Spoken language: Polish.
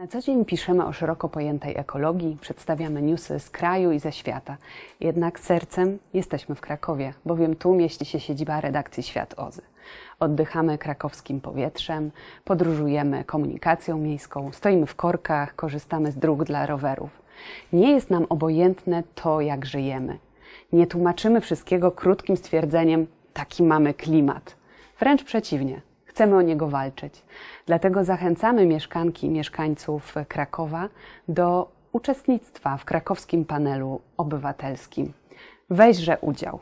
Na co dzień piszemy o szeroko pojętej ekologii, przedstawiamy newsy z kraju i ze świata. Jednak sercem jesteśmy w Krakowie, bowiem tu mieści się siedziba redakcji Świat Ozy. Oddychamy krakowskim powietrzem, podróżujemy komunikacją miejską, stoimy w korkach, korzystamy z dróg dla rowerów. Nie jest nam obojętne to, jak żyjemy. Nie tłumaczymy wszystkiego krótkim stwierdzeniem: taki mamy klimat. Wręcz przeciwnie chcemy o niego walczyć. Dlatego zachęcamy mieszkanki i mieszkańców Krakowa do uczestnictwa w krakowskim panelu obywatelskim. Weźże udział.